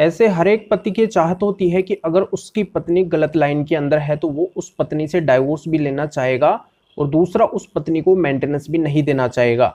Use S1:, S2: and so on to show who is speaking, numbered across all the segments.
S1: ऐसे हर एक पति की चाहत होती है कि अगर उसकी पत्नी गलत लाइन के अंदर है तो वो उस पत्नी से डाइवोर्स भी लेना चाहेगा और दूसरा उस पत्नी को मेंटेनेंस भी नहीं देना चाहेगा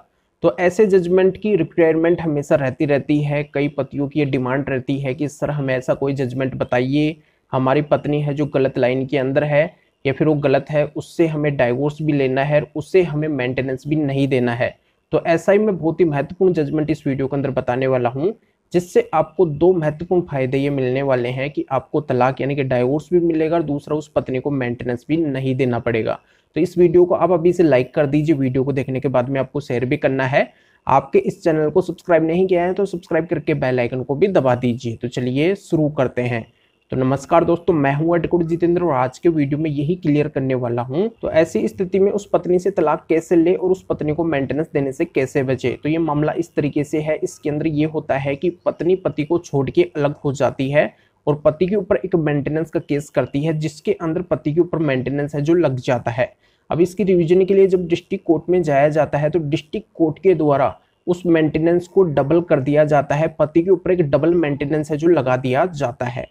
S1: तो ऐसे जजमेंट की रिक्वायरमेंट हमेशा रहती रहती है कई पतियों की ये डिमांड रहती है कि सर हमें ऐसा कोई जजमेंट बताइए हमारी पत्नी है जो गलत लाइन के अंदर है या फिर वो गलत है उससे हमें डाइवोर्स भी लेना है उससे हमें मेंटेनेंस भी नहीं देना है तो ऐसा ही मैं बहुत ही महत्वपूर्ण जजमेंट इस वीडियो के अंदर बताने वाला हूँ जिससे आपको दो महत्वपूर्ण फायदे ये मिलने वाले हैं कि आपको तलाक यानी कि डाइवोर्स भी मिलेगा और दूसरा उस पत्नी को मेंटेनेंस भी नहीं देना पड़ेगा तो इस वीडियो को आप अभी से लाइक कर दीजिए वीडियो को देखने के बाद में आपको शेयर भी करना है आपके इस चैनल को सब्सक्राइब नहीं किया है तो सब्सक्राइब करके बेल आइकन को भी दबा दीजिए तो चलिए शुरू करते हैं तो नमस्कार दोस्तों मैं हूं अटकुट जितेंद्र और आज के वीडियो में यही क्लियर करने वाला हूं तो ऐसी स्थिति में उस पत्नी से तलाक कैसे ले और उस पत्नी को मेंटेनेंस देने से कैसे बचे तो ये मामला इस तरीके से है इसके अंदर ये होता है कि पत्नी पति को छोड़ के अलग हो जाती है और पति के ऊपर एक मेंटेनेंस का केस करती है जिसके अंदर पति के ऊपर मेंटेनेंस है जो लग जाता है अब इसकी रिविजन के लिए जब डिस्ट्रिक्ट कोर्ट में जाया जाता है तो डिस्ट्रिक्ट कोर्ट के द्वारा उस मेंटेनेंस को डबल कर दिया जाता है पति के ऊपर एक डबल मेंटेनेंस है जो लगा दिया जाता है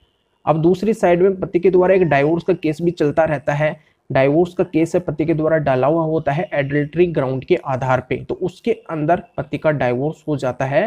S1: अब दूसरी साइड में पति के द्वारा एक डाइवोर्स का केस भी चलता रहता है डाइवोर्स का केस है पति के द्वारा डाला हुआ होता है एडल्ट्री ग्राउंड के आधार पे तो उसके अंदर पति का डाइवोर्स हो जाता है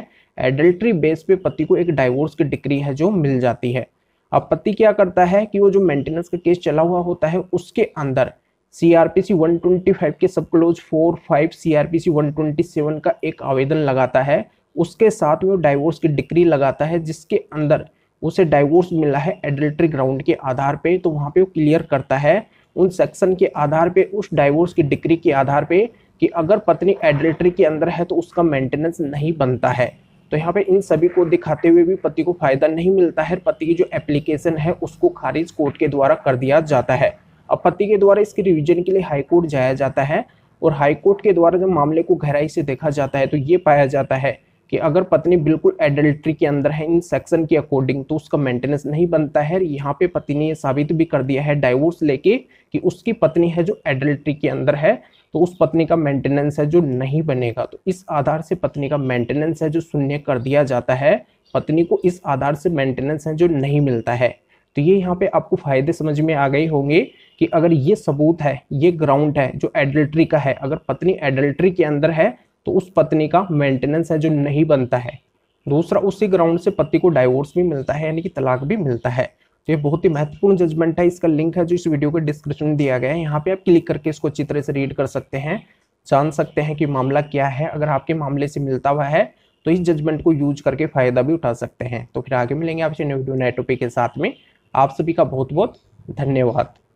S1: एडल्ट्री बेस पे पति को एक डाइवोर्स की डिग्री है जो मिल जाती है अब पति क्या करता है कि वो जो मेंटेनेंस का केस चला हुआ होता है उसके अंदर C R P C one twenty five के sub clause four five C R P C one twenty seven का एक आवेदन लगाता है उसके साथ में वो डाइवोर्स की डिग्री लगाता है जिसके अंदर उसे डाइवोर्स मिला है एडल्ट्री ग्राउंड के आधार पे तो वहाँ पे वो क्लियर करता है उन सेक्शन के आधार पे उस डाइवोर्स की डिग्री के आधार पे कि अगर पत्नी एडल्ट्री के अंदर है तो उसका मेंटेनेंस नहीं बनता है तो यहाँ पे इन सभी को दिखाते हुए भी पति को फायदा नहीं मिलता है पति की जो एप्लीकेशन है उसको खारिज कोर्ट के द्वारा कर दिया जाता है अब पति के द्वारा इसके रिविजन के लिए हाईकोर्ट जाया जाता है और हाईकोर्ट के द्वारा जब मामले को गहराई से देखा जाता है तो ये पाया जाता है कि अगर पत्नी बिल्कुल एडल्ट्री के अंदर है इन सेक्शन के अकॉर्डिंग तो उसका मेंटेनेंस नहीं बनता है यहाँ पे पति ने साबित भी कर दिया है डाइवोर्स लेके कि उसकी पत्नी है जो एडल्ट्री के अंदर है तो उस पत्नी का मेंटेनेंस है जो नहीं बनेगा तो इस आधार से पत्नी का मेंटेनेंस है जो शून्य कर दिया जाता है पत्नी को इस आधार से मेंटेनेंस है जो नहीं मिलता है तो ये यहाँ पे आपको फायदे समझ में आ गए होंगे कि अगर ये सबूत है ये ग्राउंड है जो एडल्ट्री का है अगर पत्नी एडल्ट्री के अंदर है तो उस पत्नी का मेंटेनेंस है जो नहीं बनता है दूसरा उसी ग्राउंड से पति को डाइवोर्स भी मिलता है यानी कि तलाक भी मिलता है तो ये बहुत ही महत्वपूर्ण जजमेंट है इसका लिंक है जो इस वीडियो के डिस्क्रिप्शन में दिया गया है यहाँ पे आप क्लिक करके इसको अच्छी तरह से रीड कर सकते हैं जान सकते हैं कि मामला क्या है अगर आपके मामले से मिलता हुआ है तो इस जजमेंट को यूज करके फायदा भी उठा सकते हैं तो फिर आगे मिलेंगे आपसे न्यू वीडियो नए टॉपिक के साथ में आप सभी का बहुत बहुत धन्यवाद